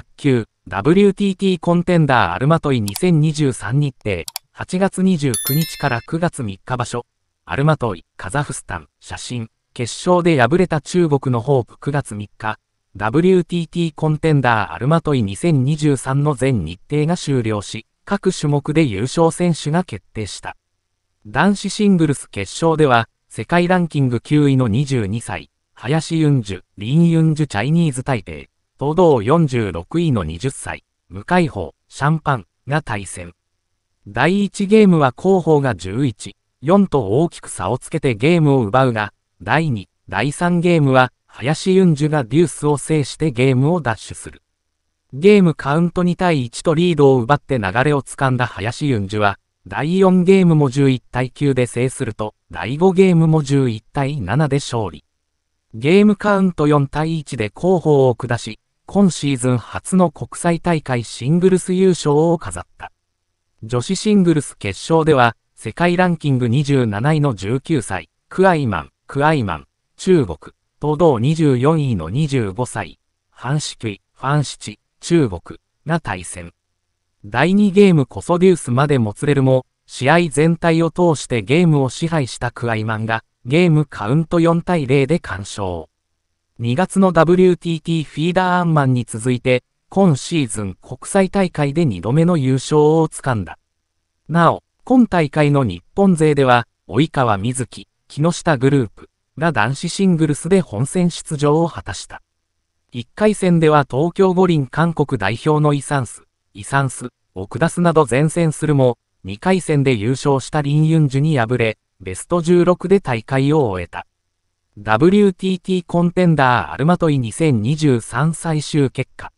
卓球 WTT コンテンダーアルマトイ2023日程8月29日から9月3日場所アルマトイカザフスタン写真決勝で敗れた中国のホープ9月3日 WTT コンテンダーアルマトイ2023の全日程が終了し各種目で優勝選手が決定した男子シングルス決勝では世界ランキング9位の22歳林ユンジュ、リン・ユンジュチャイニーズ大帝堂々46位の20歳、無解放、シャンパンが対戦。第1ゲームは広報が11、4と大きく差をつけてゲームを奪うが、第2、第3ゲームは、林ユンがデュースを制してゲームを奪取する。ゲームカウント2対1とリードを奪って流れをつかんだ林ユンは、第4ゲームも11対9で制すると、第5ゲームも11対7で勝利。ゲームカウント4対1で広報を下し、今シーズン初の国際大会シングルス優勝を飾った。女子シングルス決勝では、世界ランキング27位の19歳、クアイマン、クアイマン、中国、と同24位の25歳、ハンシュイ、ファンシチ、中国、が対戦。第2ゲームこそデュースまでもつれるも、試合全体を通してゲームを支配したクアイマンが、ゲームカウント4対0で完勝。2月の WTT フィーダーアンマンに続いて、今シーズン国際大会で2度目の優勝をつかんだ。なお、今大会の日本勢では、及川瑞希、木下グループが男子シングルスで本戦出場を果たした。1回戦では東京五輪韓国代表のイサンス、イサンスを下すなど前線するも、2回戦で優勝したリン・ユンジュに敗れ、ベスト16で大会を終えた。WTT コンテンダーアルマトイ2023最終結果